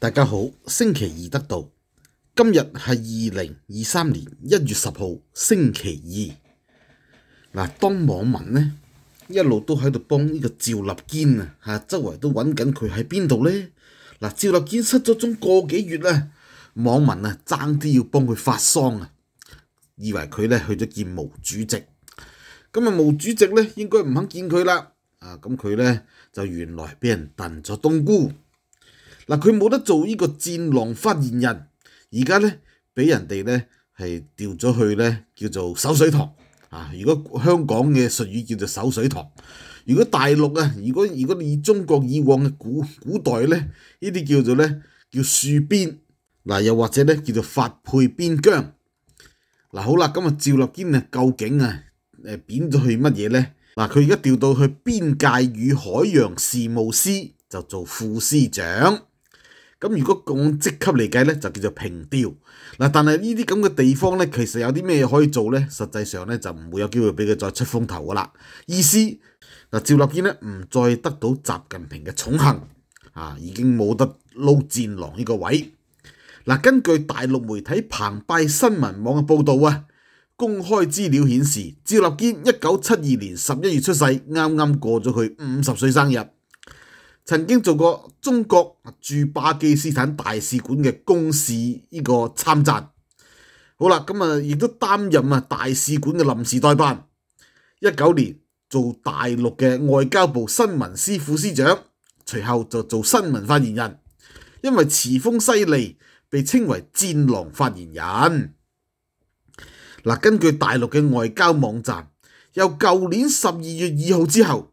大家好，星期二得到今日系二零二三年一月十号星期二。嗱，当网民呢一路都喺度帮呢个赵立坚啊，吓周围都揾紧佢喺边度咧。嗱，赵立坚失咗踪个几月啦，网民啊争啲要帮佢发丧啊，以为佢咧去咗见毛主席。咁啊，毛主席咧应该唔肯见佢啦。啊，咁佢咧就原来俾人炖咗冬菇。嗱，佢冇得做呢個戰狼發言人，而家咧俾人哋咧係調咗去咧叫做守水塘啊。如果香港嘅術語叫做守水塘，如果大陸啊，如果如果以中國以往嘅古古代咧，呢啲叫做咧叫戍邊嗱，又或者咧叫做發配邊疆嗱。好啦，咁啊，趙立堅啊，究竟啊誒貶咗去乜嘢咧？嗱，佢而家調到去邊界與海洋事務司就做副司長。咁如果講職級嚟計咧，就叫做平調嗱。但係呢啲咁嘅地方咧，其實有啲咩可以做咧？實際上咧，就唔會有機會俾佢再出風頭噶啦。意思嗱，趙立堅咧唔再得到習近平嘅寵幸啊，已經冇得撈戰狼呢個位嗱。根據大陸媒體澎湃新聞網嘅報導啊，公開資料顯示，趙立堅一九七二年十一月出世，啱啱過咗佢五十歲生日。曾經做過中國駐巴基斯坦大使館嘅公使呢個參贊，好啦，咁啊亦都擔任啊大使館嘅臨時代辦。一九年做大陸嘅外交部新聞司副司長，隨後就做新聞發言人，因為詞風犀利，被稱為戰狼發言人。嗱，根據大陸嘅外交網站，由舊年十二月二號之後。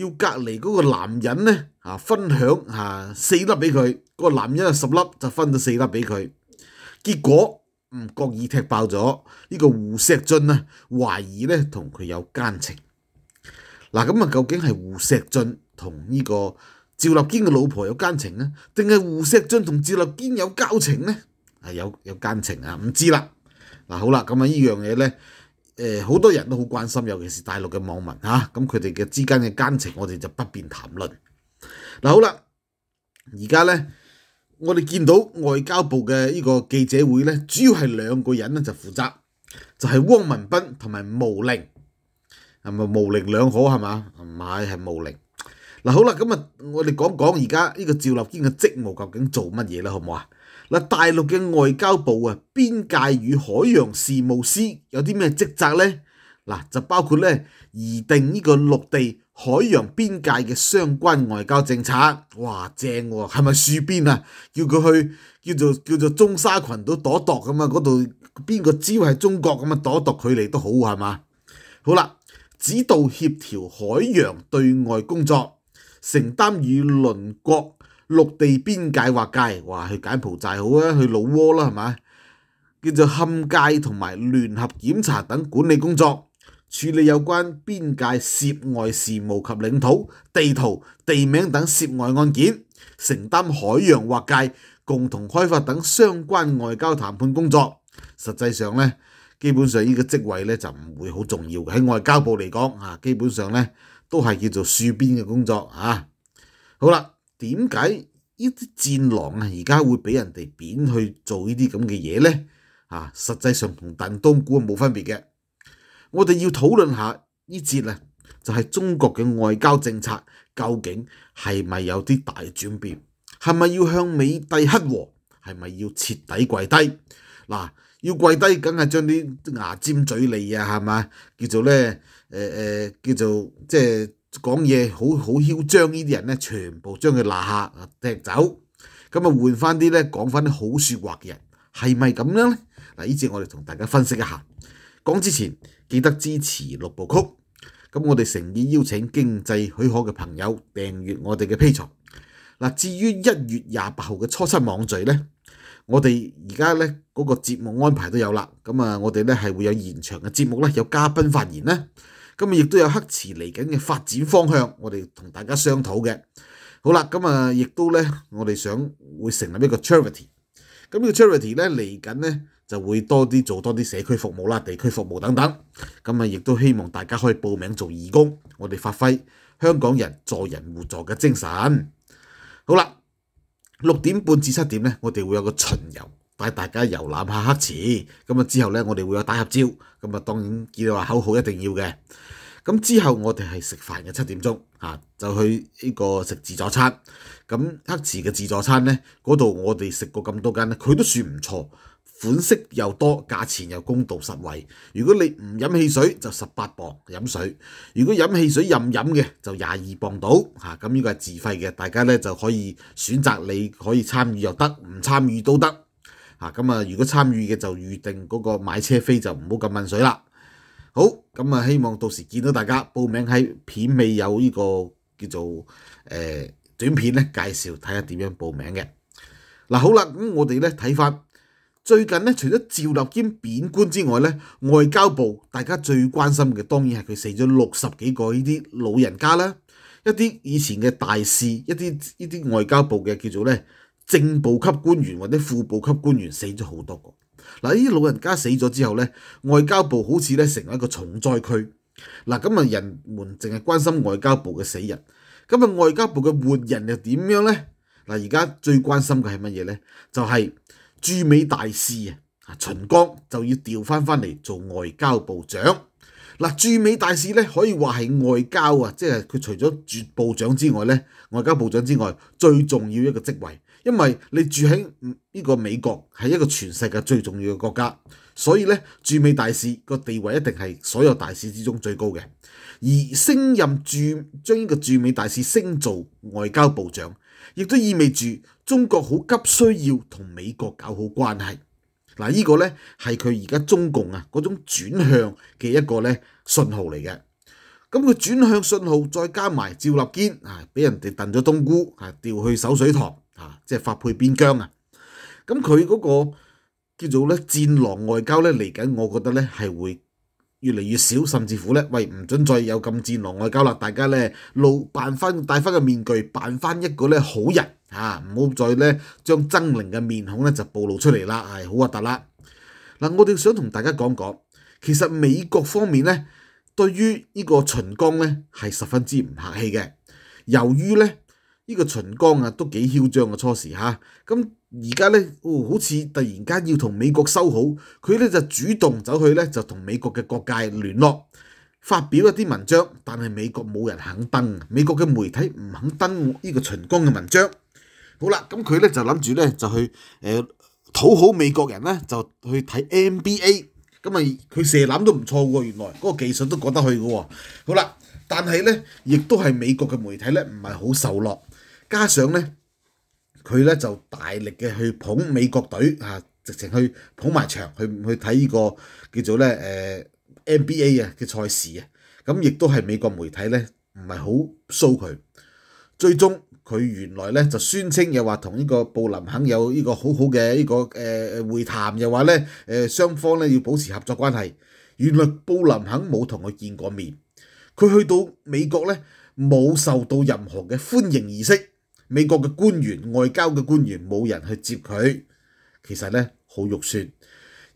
要隔離嗰个男人呢？啊，分享啊四粒俾佢，嗰个男人啊十粒就分咗四粒俾佢。结果唔觉意踢爆咗呢个胡石俊啊，怀疑咧同佢有奸情。嗱，咁啊究竟系胡石俊同呢个赵立坚嘅老婆有奸情呢？定系胡石俊同赵立坚有交情呢？啊，有有奸情啊，唔知啦。嗱，好啦，咁啊呢样嘢咧。诶，好多人都好关心，尤其是大陆嘅网民吓，咁佢哋嘅之间嘅奸情，我哋就不便谈论。嗱，好啦，而家咧，我哋见到外交部嘅呢个记者会咧，主要系两个人咧就负责，就系汪文斌同埋毛宁，系咪毛寧两可系嘛？唔系系毛宁。嗱，好啦，咁啊，我哋讲讲而家呢个赵立坚嘅职务究竟做乜嘢啦，好唔好啊？嗱，大陸嘅外交部啊，邊界與海洋事務司有啲咩職責呢？嗱，就包括咧擬定呢個陸地海洋邊界嘅相關外交政策。哇，正喎，係咪樹邊啊？叫佢去叫做叫做中沙群島躲躲咁啊，嗰度邊個要係中國咁啊，躲躲佢嚟都好係嘛？好啦，指導協調海洋對外工作，承擔與鄰國。陸地邊界劃界，話去柬埔寨好啊，去老窩啦，係咪？叫做勘界同埋聯合檢查等管理工作，處理有關邊界涉外事務及領土、地圖、地名等涉外案件，承擔海洋劃界、共同開發等相關外交談判工作。實際上呢，基本上呢個職位呢就唔會好重要嘅，喺外交部嚟講啊，基本上呢都係叫做戍邊嘅工作啊。好啦。點解呢啲戰狼啊，而家會俾人哋扁去做呢啲咁嘅嘢咧？啊，實際上同燉冬古冇分別嘅。我哋要討論下呢節啊，就係中國嘅外交政策究竟係咪有啲大轉變？係咪要向美帝乞和？係咪要徹底跪低？嗱，要跪低，梗係將啲牙尖嘴利啊，係嘛？叫做咧，誒誒，叫做即係。讲嘢好好嚣张呢啲人咧，全部将佢拿下踢走，咁啊换翻啲咧讲翻啲好说话嘅人，系咪咁样咧？嗱，呢次我哋同大家分析一下。讲之前，記得支持六部曲。咁我哋誠意邀請經濟許可嘅朋友訂閱我哋嘅 P 台。嗱，至於一月廿八號嘅初七網聚咧，我哋而家咧嗰個節目安排都有啦。咁啊，我哋咧係會有現場嘅節目咧，有嘉賓發言咧。咁啊，亦都有黑池嚟緊嘅發展方向，我哋同大家商討嘅。好啦，咁啊，亦都咧，我哋想會成立一個 charity。咁呢個 charity 咧，嚟緊咧就會多啲做多啲社區服務啦、地區服務等等。咁啊，亦都希望大家可以報名做義工，我哋發揮香港人助人互助嘅精神。好啦，六點半至七點咧，我哋會有個巡遊。帶大家遊覽下黑池，咁啊之後咧，我哋會有大合照。咁啊當然見到話口號一定要嘅。咁之後我哋係食飯嘅七點鐘，就去呢個食自助餐。咁黑池嘅自助餐咧，嗰度我哋食過咁多間咧，佢都算唔錯，款式又多，價錢又公道實惠。如果你唔飲汽水就十八磅飲水，如果飲汽水任飲嘅就廿二磅到，嚇咁呢個係自費嘅，大家咧就可以選擇你可以參與又得，唔參與都得。啊，咁啊，如果參與嘅就預定嗰個買車飛就唔好咁問水啦。好，咁啊，希望到時見到大家報名喺片尾有呢個叫做誒短片咧介紹，睇下點樣報名嘅。嗱，好啦，咁我哋咧睇翻最近咧，除咗趙立堅貶官之外咧，外交部大家最關心嘅當然係佢死咗六十幾個呢啲老人家啦，一啲以前嘅大事，一啲呢啲外交部嘅叫做咧。正部级官员或者副部级官员死咗好多个嗱，呢啲老人家死咗之后咧，外交部好似咧成为一个重灾区嗱。咁啊人们净系关心外交部嘅死人，咁啊外交部嘅活人又点样咧？嗱，而家最关心嘅系乜嘢咧？就系驻美大使啊，秦刚就要调翻翻嚟做外交部长嗱。驻美大使咧可以话系外交啊，即系佢除咗驻部长之外咧，外交部长之外最重要一个职位。因為你住喺呢個美國係一個全世界最重要嘅國家，所以咧駐美大使個地位一定係所有大使之中最高嘅。而升任駐將呢個駐美大使升做外交部長，亦都意味住中國好急需要同美國搞好關係。嗱，呢個咧係佢而家中共啊嗰種轉向嘅一個咧信號嚟嘅。咁佢轉向信號再加埋趙立堅啊，俾人哋燉咗冬菇啊，調去守水塘。啊！即係發配邊疆啊！咁佢嗰個叫做咧戰狼外交咧嚟緊，我覺得咧係會越嚟越少，甚至乎咧喂唔準再有咁戰狼外交啦！大家咧露扮翻戴翻個面具，扮翻一個咧好人嚇，唔好再咧將狰狞嘅面孔咧就暴露出嚟啦！係好核突啦！嗱，我哋想同大家講講，其實美國方面咧對於呢個秦剛咧係十分之唔客氣嘅，由於咧。呢個秦剛啊，都幾囂張嘅初時嚇，咁而家咧，哦，好似突然間要同美國收好，佢咧就主動走去咧，就同美國嘅各界聯絡，發表一啲文章，但係美國冇人肯登，美國嘅媒體唔肯登呢個秦剛嘅文章。好啦，咁佢咧就諗住咧就去誒討好美國人咧，就去睇 NBA，咁咪佢射籃都唔錯喎，原來嗰個技術都過得去嘅喎。好啦，但係咧，亦都係美國嘅媒體咧唔係好受落。加上咧，佢咧就大力嘅去捧美國隊啊，直情去捧埋場，去去睇呢個叫做咧誒 NBA 啊嘅賽事啊。咁亦都係美國媒體咧唔係好騷佢。最終佢原來咧就宣稱又話同呢個布林肯有呢個好好嘅呢個誒會談，又話咧誒雙方咧要保持合作關係。原來布林肯冇同佢見過面，佢去到美國咧冇受到任何嘅歡迎儀式。美國嘅官員、外交嘅官員冇人去接佢，其實咧好肉酸。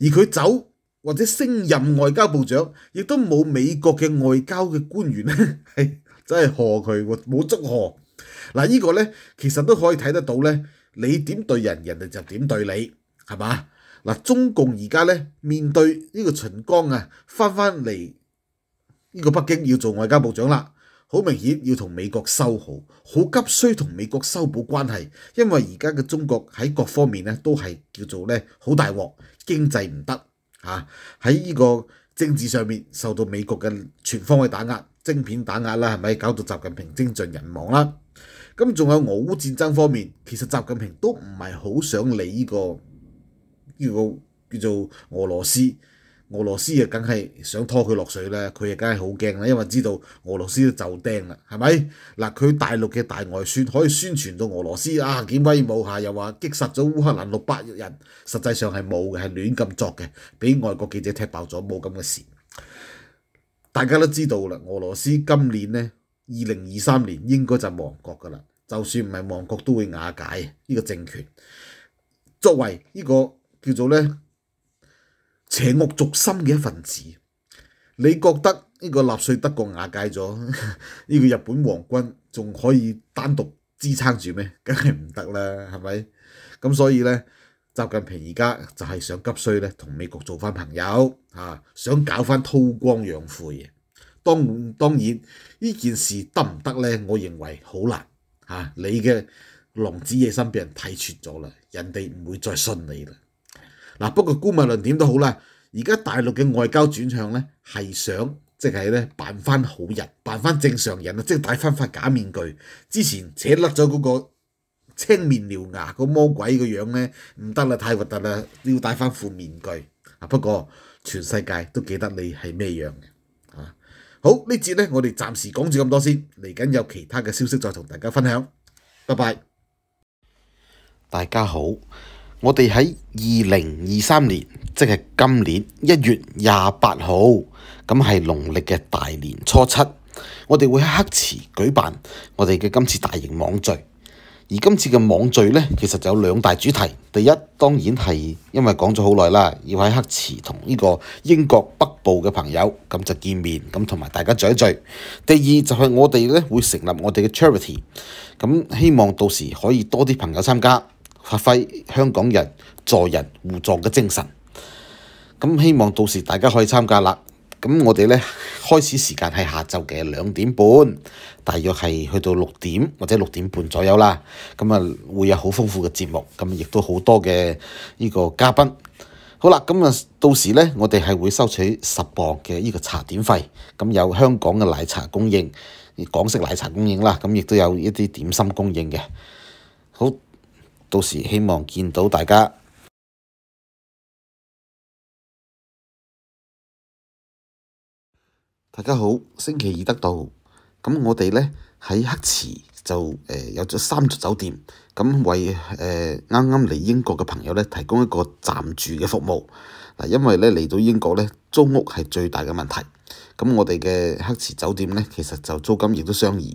而佢走或者升任外交部長，亦都冇美國嘅外交嘅官員咧係 真係賀佢喎，冇祝賀。嗱呢個咧其實都可以睇得到咧，你點對人，人哋就點對你，係嘛？嗱中共而家咧面對呢個秦剛啊，翻翻嚟呢個北京要做外交部長啦。好明顯要同美國修好，好急需同美國修補關係，因為而家嘅中國喺各方面咧都係叫做咧好大鑊，經濟唔得嚇，喺呢個政治上面受到美國嘅全方位打壓，晶片打壓啦，係咪搞到習近平精盡人亡啦？咁仲有俄烏戰爭方面，其實習近平都唔係好想理呢個叫做俄羅斯。俄羅斯又梗係想拖佢落水啦，佢又梗係好驚啦，因為知道俄羅斯都走釘啦，係咪？嗱，佢大陸嘅大外宣可以宣傳到俄羅斯啊，幾威武嚇！又話擊殺咗烏克蘭六百億人，實際上係冇嘅，係亂咁作嘅，俾外國記者踢爆咗冇咁嘅事。大家都知道啦，俄羅斯今年咧，二零二三年應該就亡國㗎啦。就算唔係亡國，都會瓦解呢個政權。作為呢個叫做咧。邪惡族心嘅一份子，你覺得呢個納粹德國瓦解咗，呢個日本皇軍仲可以單獨支撐住咩？梗係唔得啦，係咪？咁所以咧，習近平而家就係想急需咧，同美國做翻朋友啊，想搞翻韬光養晦嘅。當当然呢件事得唔得咧？我認為好難嚇。你嘅狼子野心俾人睇穿咗啦，人哋唔會再信你啦。嗱，不過姑馬論點都好啦，而家大陸嘅外交轉向咧，係想即係咧扮翻好人，扮翻正常人啊，即係戴翻塊假面具。之前扯甩咗嗰個青面獠牙個魔鬼個樣咧，唔得啦，太核突啦，要戴翻副面具啊。不過全世界都記得你係咩樣嘅啊。好，呢節咧，我哋暫時講住咁多先，嚟緊有其他嘅消息再同大家分享。拜拜，大家好。我哋喺二零二三年，即系今年一月廿八号，咁系农历嘅大年初七，我哋会喺黑池举办我哋嘅今次大型网聚。而今次嘅网聚咧，其实就有两大主题。第一当然系因为讲咗好耐啦，要喺黑池同呢个英国北部嘅朋友咁就见面，咁同埋大家聚一聚。第二就系我哋咧会成立我哋嘅 charity，咁希望到时可以多啲朋友参加。發揮香港人助人互助嘅精神，咁希望到時大家可以參加啦。咁我哋咧開始時間係下晝嘅兩點半，大約係去到六點或者六點半左右啦。咁啊，會有好豐富嘅節目，咁亦都好多嘅呢個嘉賓。好啦，咁啊到時咧，我哋係會收取十磅嘅呢個茶點費，咁有香港嘅奶茶供應，港式奶茶供應啦，咁亦都有一啲點心供應嘅，好。到時希望見到大家。大家好，星期二得到咁我哋咧喺黑池就誒有咗三座酒店，咁為啱啱嚟英國嘅朋友咧提供一個暫住嘅服務。嗱，因為咧嚟到英國咧租屋係最大嘅問題，咁我哋嘅黑池酒店咧其實就租金亦都相宜。